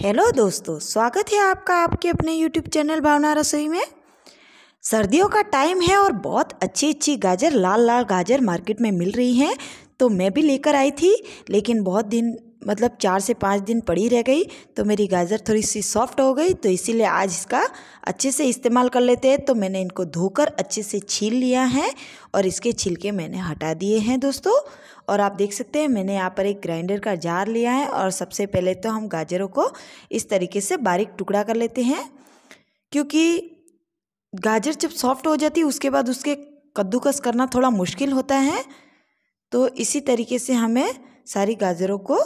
hello दोस्तों स्वागत है आपका आपके अपने यूट्यूब चैनल भावना रसोई में सर्दियों का टाइम है और बहुत अच्छी अच्छी गाजर लाल लाल गाजर मार्केट में मिल रही हैं तो मैं भी लेकर आई थी लेकिन बहुत दिन मतलब चार से पाँच दिन पड़ी रह गई तो मेरी गाजर थोड़ी सी सॉफ्ट हो गई तो इसीलिए आज इसका अच्छे से इस्तेमाल कर लेते हैं तो मैंने इनको धोकर अच्छे से छील लिया है और इसके छिलके मैंने हटा दिए हैं दोस्तों और आप देख सकते हैं मैंने यहाँ पर एक ग्राइंडर का जार लिया है और सबसे पहले तो हम गाजरों को इस तरीके से बारीक टुकड़ा कर लेते हैं क्योंकि गाजर जब सॉफ्ट हो जाती है उसके बाद उसके कद्दूकस करना थोड़ा मुश्किल होता है तो इसी तरीके से हमें सारी गाजरों को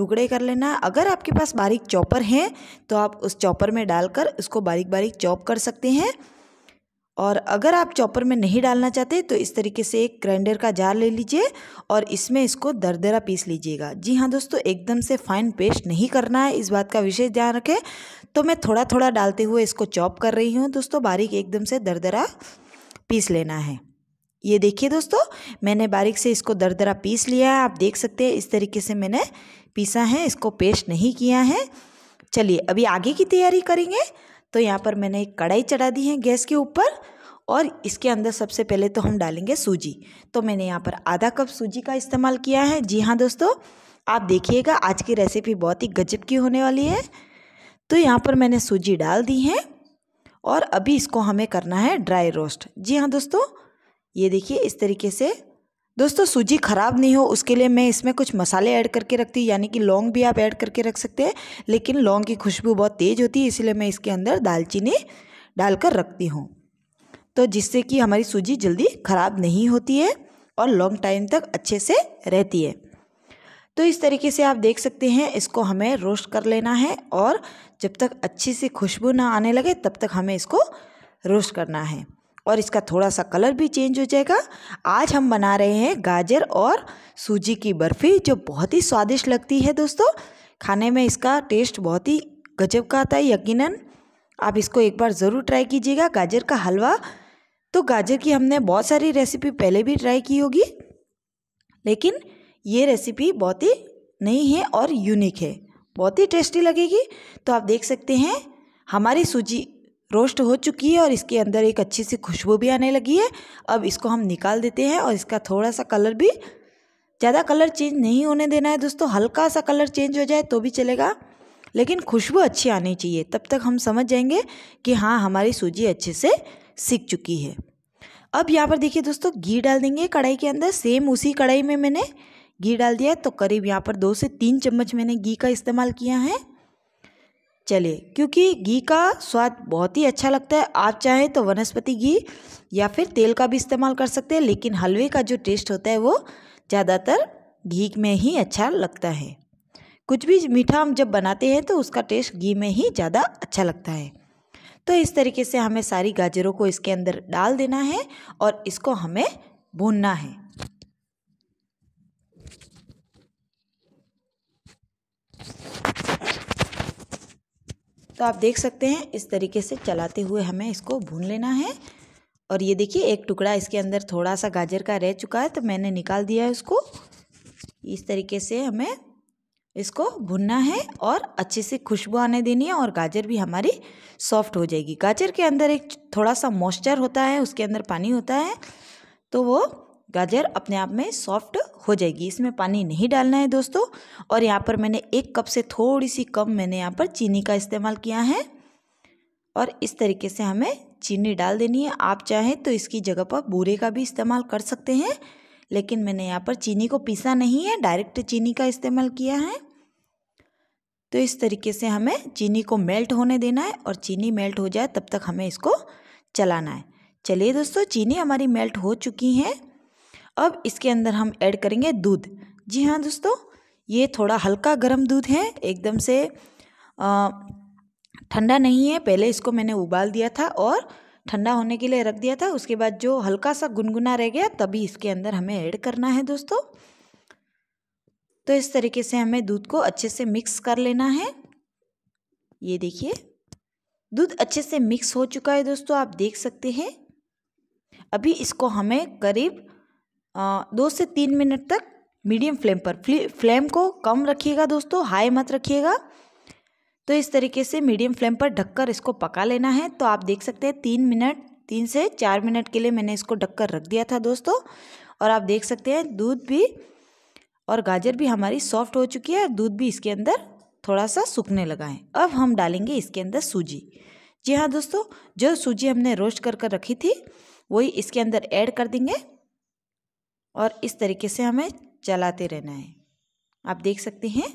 टुकड़े कर लेना अगर आपके पास बारीक चॉपर हैं तो आप उस चॉपर में डालकर उसको बारीक बारीक चॉप कर सकते हैं और अगर आप चॉपर में नहीं डालना चाहते तो इस तरीके से एक ग्राइंडर का जार ले लीजिए और इसमें इसको दरदरा पीस लीजिएगा जी हाँ दोस्तों एकदम से फाइन पेस्ट नहीं करना है इस बात का विशेष ध्यान रखें तो मैं थोड़ा थोड़ा डालते हुए इसको चॉप कर रही हूँ दोस्तों बारीक एकदम से दरदरा पीस लेना है ये देखिए दोस्तों मैंने बारीक से इसको दरदरा पीस लिया है आप देख सकते हैं इस तरीके से मैंने पीसा है इसको पेस्ट नहीं किया है चलिए अभी आगे की तैयारी करेंगे तो यहाँ पर मैंने एक कढ़ाई चढ़ा दी है गैस के ऊपर और इसके अंदर सबसे पहले तो हम डालेंगे सूजी तो मैंने यहाँ पर आधा कप सूजी का इस्तेमाल किया है जी हाँ दोस्तों आप देखिएगा आज की रेसिपी बहुत ही गजब की होने वाली है तो यहाँ पर मैंने सूजी डाल दी है और अभी इसको हमें करना है ड्राई रोस्ट जी हाँ दोस्तों ये देखिए इस तरीके से दोस्तों सूजी ख़राब नहीं हो उसके लिए मैं इसमें कुछ मसाले ऐड करके रखती यानी कि लौंग भी आप ऐड करके रख सकते हैं लेकिन लौंग की खुशबू बहुत तेज़ होती है इसलिए मैं इसके अंदर दालचीनी डालकर रखती हूँ तो जिससे कि हमारी सूजी जल्दी ख़राब नहीं होती है और लॉन्ग टाइम तक अच्छे से रहती है तो इस तरीके से आप देख सकते हैं इसको हमें रोस्ट कर लेना है और जब तक अच्छी सी खुशबू ना आने लगे तब तक हमें इसको रोस्ट करना है और इसका थोड़ा सा कलर भी चेंज हो जाएगा आज हम बना रहे हैं गाजर और सूजी की बर्फ़ी जो बहुत ही स्वादिष्ट लगती है दोस्तों खाने में इसका टेस्ट बहुत ही गजब का आता है यकीनन आप इसको एक बार ज़रूर ट्राई कीजिएगा गाजर का हलवा तो गाजर की हमने बहुत सारी रेसिपी पहले भी ट्राई की होगी लेकिन ये रेसिपी बहुत ही नई है और यूनिक है बहुत ही टेस्टी लगेगी तो आप देख सकते हैं हमारी सूजी रोस्ट हो चुकी है और इसके अंदर एक अच्छी सी खुशबू भी आने लगी है अब इसको हम निकाल देते हैं और इसका थोड़ा सा कलर भी ज़्यादा कलर चेंज नहीं होने देना है दोस्तों हल्का सा कलर चेंज हो जाए तो भी चलेगा लेकिन खुशबू अच्छी आनी चाहिए तब तक हम समझ जाएंगे कि हाँ हमारी सूजी अच्छे से सीख चुकी है अब यहाँ पर देखिए दोस्तों घी डाल देंगे कढ़ाई के अंदर सेम उसी कढ़ाई में मैंने घी डाल दिया है तो करीब यहाँ पर दो से तीन चम्मच मैंने घी का इस्तेमाल किया है चले क्योंकि घी का स्वाद बहुत ही अच्छा लगता है आप चाहें तो वनस्पति घी या फिर तेल का भी इस्तेमाल कर सकते हैं लेकिन हलवे का जो टेस्ट होता है वो ज़्यादातर घी में ही अच्छा लगता है कुछ भी मीठा हम जब बनाते हैं तो उसका टेस्ट घी में ही ज़्यादा अच्छा लगता है तो इस तरीके से हमें सारी गाजरों को इसके अंदर डाल देना है और इसको हमें भूनना है तो आप देख सकते हैं इस तरीके से चलाते हुए हमें इसको भून लेना है और ये देखिए एक टुकड़ा इसके अंदर थोड़ा सा गाजर का रह चुका है तो मैंने निकाल दिया है उसको इस तरीके से हमें इसको भुनना है और अच्छे से खुशबू आने देनी है और गाजर भी हमारी सॉफ्ट हो जाएगी गाजर के अंदर एक थोड़ा सा मॉइस्चर होता है उसके अंदर पानी होता है तो वो गाजर अपने आप में सॉफ्ट हो जाएगी इसमें पानी नहीं डालना है दोस्तों और यहाँ पर मैंने एक कप से थोड़ी सी कम मैंने यहाँ पर चीनी का इस्तेमाल किया है और इस तरीके से हमें चीनी डाल देनी है आप चाहें तो इसकी जगह पर बूरे का भी इस्तेमाल कर सकते हैं लेकिन मैंने यहाँ पर चीनी को पीसा नहीं है डायरेक्ट चीनी का इस्तेमाल किया है तो इस तरीके से हमें चीनी को मेल्ट होने देना है और चीनी मेल्ट हो जाए तब तक हमें इसको चलाना है चलिए दोस्तों चीनी हमारी मेल्ट हो चुकी है अब इसके अंदर हम ऐड करेंगे दूध जी हाँ दोस्तों ये थोड़ा हल्का गर्म दूध है एकदम से ठंडा नहीं है पहले इसको मैंने उबाल दिया था और ठंडा होने के लिए रख दिया था उसके बाद जो हल्का सा गुनगुना रह गया तभी इसके अंदर हमें ऐड करना है दोस्तों तो इस तरीके से हमें दूध को अच्छे से मिक्स कर लेना है ये देखिए दूध अच्छे से मिक्स हो चुका है दोस्तों आप देख सकते हैं अभी इसको हमें करीब दो से तीन मिनट तक मीडियम फ्लेम पर फ्लेम को कम रखिएगा दोस्तों हाई मत रखिएगा तो इस तरीके से मीडियम फ्लेम पर ढककर इसको पका लेना है तो आप देख सकते हैं तीन मिनट तीन से चार मिनट के लिए मैंने इसको ढककर रख दिया था दोस्तों और आप देख सकते हैं दूध भी और गाजर भी हमारी सॉफ्ट हो चुकी है और दूध भी इसके अंदर थोड़ा सा सूखने लगा है अब हम डालेंगे इसके अंदर सूजी जी हाँ दोस्तों जो सूजी हमने रोस्ट कर कर रखी थी वही इसके अंदर ऐड कर देंगे और इस तरीके से हमें चलाते रहना है आप देख सकते हैं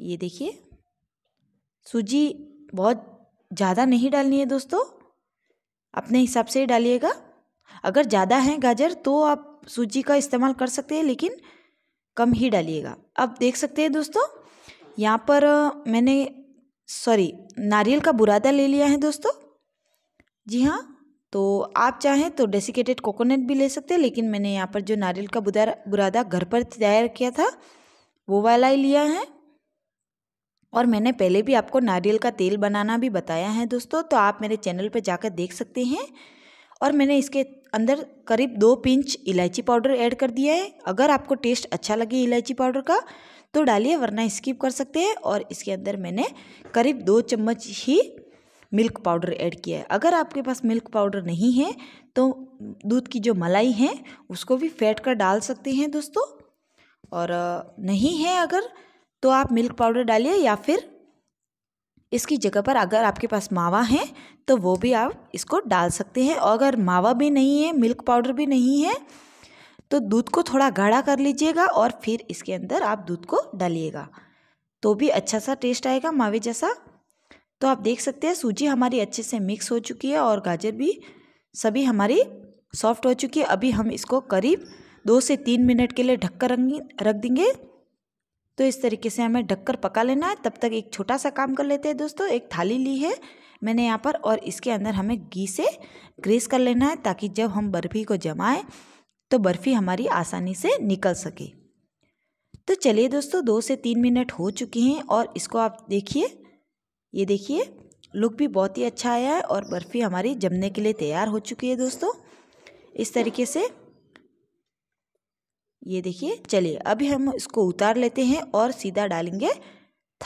ये देखिए सूजी बहुत ज़्यादा नहीं डालनी है दोस्तों अपने हिसाब से ही डालिएगा अगर ज़्यादा है गाजर तो आप सूजी का इस्तेमाल कर सकते हैं लेकिन कम ही डालिएगा अब देख सकते हैं दोस्तों यहाँ पर मैंने सॉरी नारियल का बुरादा ले लिया है दोस्तों जी हाँ तो आप चाहें तो डेसिकेटेड कोकोनट भी ले सकते हैं लेकिन मैंने यहाँ पर जो नारियल का बुरादा घर पर तैयार किया था वो वाला ही लिया है और मैंने पहले भी आपको नारियल का तेल बनाना भी बताया है दोस्तों तो आप मेरे चैनल पर जाकर देख सकते हैं और मैंने इसके अंदर करीब दो पिंच इलायची पाउडर ऐड कर दिया है अगर आपको टेस्ट अच्छा लगे इलायची पाउडर का तो डालिए वरना स्किप कर सकते हैं और इसके अंदर मैंने करीब दो चम्मच ही मिल्क पाउडर ऐड किया है अगर आपके पास मिल्क पाउडर नहीं है तो दूध की जो मलाई है उसको भी फेंट कर डाल सकते हैं दोस्तों और नहीं है अगर तो आप मिल्क पाउडर डालिए या फिर इसकी जगह पर अगर आपके पास मावा है तो वो भी आप इसको डाल सकते हैं और अगर मावा भी नहीं है मिल्क पाउडर भी नहीं है तो दूध को थोड़ा गाढ़ा कर लीजिएगा और फिर इसके अंदर आप दूध को डालिएगा तो भी अच्छा सा टेस्ट आएगा मावे जैसा तो आप देख सकते हैं सूजी हमारी अच्छे से मिक्स हो चुकी है और गाजर भी सभी हमारी सॉफ्ट हो चुकी है अभी हम इसको करीब दो से तीन मिनट के लिए ढककर रख देंगे तो इस तरीके से हमें ढककर पका लेना है तब तक एक छोटा सा काम कर लेते हैं दोस्तों एक थाली ली है मैंने यहाँ पर और इसके अंदर हमें घी से ग्रेस कर लेना है ताकि जब हम बर्फ़ी को जमाएं तो बर्फ़ी हमारी आसानी से निकल सके तो चलिए दोस्तों दो से तीन मिनट हो चुके हैं और इसको आप देखिए ये देखिए लुक भी बहुत ही अच्छा आया है और बर्फ़ी हमारी जमने के लिए तैयार हो चुकी है दोस्तों इस तरीके से ये देखिए चलिए अभी हम इसको उतार लेते हैं और सीधा डालेंगे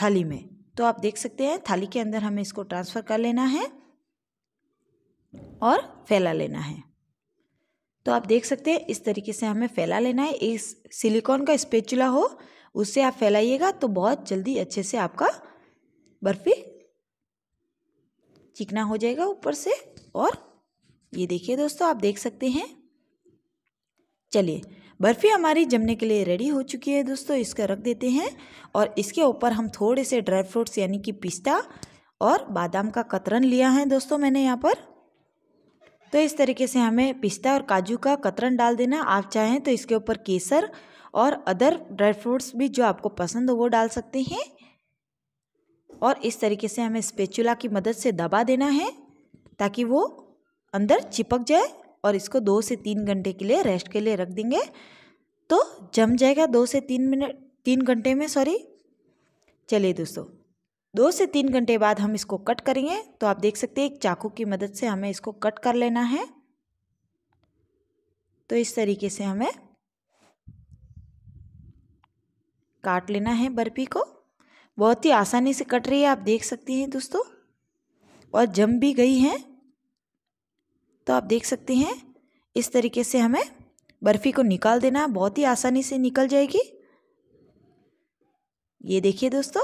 थाली में तो आप देख सकते हैं थाली के अंदर हमें इसको ट्रांसफ़र कर लेना है और फैला लेना है तो आप देख सकते हैं इस तरीके से हमें फैला लेना है इस सिलिकॉन का स्पेचुला हो उससे आप फैलाइएगा तो बहुत जल्दी अच्छे से आपका बर्फ़ी चिकना हो जाएगा ऊपर से और ये देखिए दोस्तों आप देख सकते हैं चलिए बर्फ़ी हमारी जमने के लिए रेडी हो चुकी है दोस्तों इसका रख देते हैं और इसके ऊपर हम थोड़े से ड्राई फ्रूट्स यानी कि पिस्ता और बादाम का कतरन लिया है दोस्तों मैंने यहाँ पर तो इस तरीके से हमें पिस्ता और काजू का कतरन डाल देना आप चाहें तो इसके ऊपर केसर और अदर ड्राई फ्रूट्स भी जो आपको पसंद हो वो डाल सकते हैं और इस तरीके से हमें स्पेचुला की मदद से दबा देना है ताकि वो अंदर चिपक जाए और इसको दो से तीन घंटे के लिए रेस्ट के लिए रख देंगे तो जम जाएगा दो से तीन मिनट तीन घंटे में सॉरी चलिए दोस्तों दो से तीन घंटे बाद हम इसको कट करेंगे तो आप देख सकते हैं एक चाकू की मदद से हमें इसको कट कर लेना है तो इस तरीके से हमें काट लेना है बर्फी को बहुत ही आसानी से कट रही है आप देख सकते हैं दोस्तों और जम भी गई हैं तो आप देख सकते हैं इस तरीके से हमें बर्फ़ी को निकाल देना बहुत ही आसानी से निकल जाएगी ये देखिए दोस्तों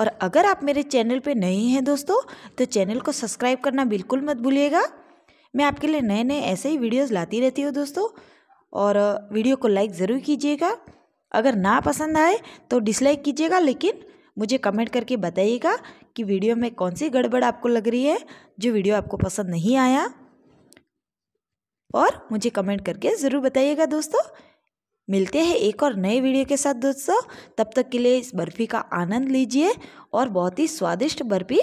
और अगर आप मेरे चैनल पे नए हैं दोस्तों तो चैनल को सब्सक्राइब करना बिल्कुल मत भूलिएगा मैं आपके लिए नए नए ऐसे ही वीडियोस लाती रहती हूँ दोस्तों और वीडियो को लाइक ज़रूर कीजिएगा अगर ना पसंद आए तो डिसलाइक कीजिएगा लेकिन मुझे कमेंट करके बताइएगा कि वीडियो में कौन सी गड़बड़ आपको लग रही है जो वीडियो आपको पसंद नहीं आया और मुझे कमेंट करके ज़रूर बताइएगा दोस्तों मिलते हैं एक और नए वीडियो के साथ दोस्तों तब तक के लिए इस बर्फ़ी का आनंद लीजिए और बहुत ही स्वादिष्ट बर्फ़ी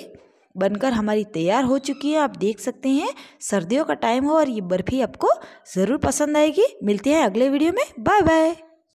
बनकर हमारी तैयार हो चुकी है आप देख सकते हैं सर्दियों का टाइम हो और ये बर्फ़ी आपको ज़रूर पसंद आएगी मिलते हैं अगले वीडियो में बाय बाय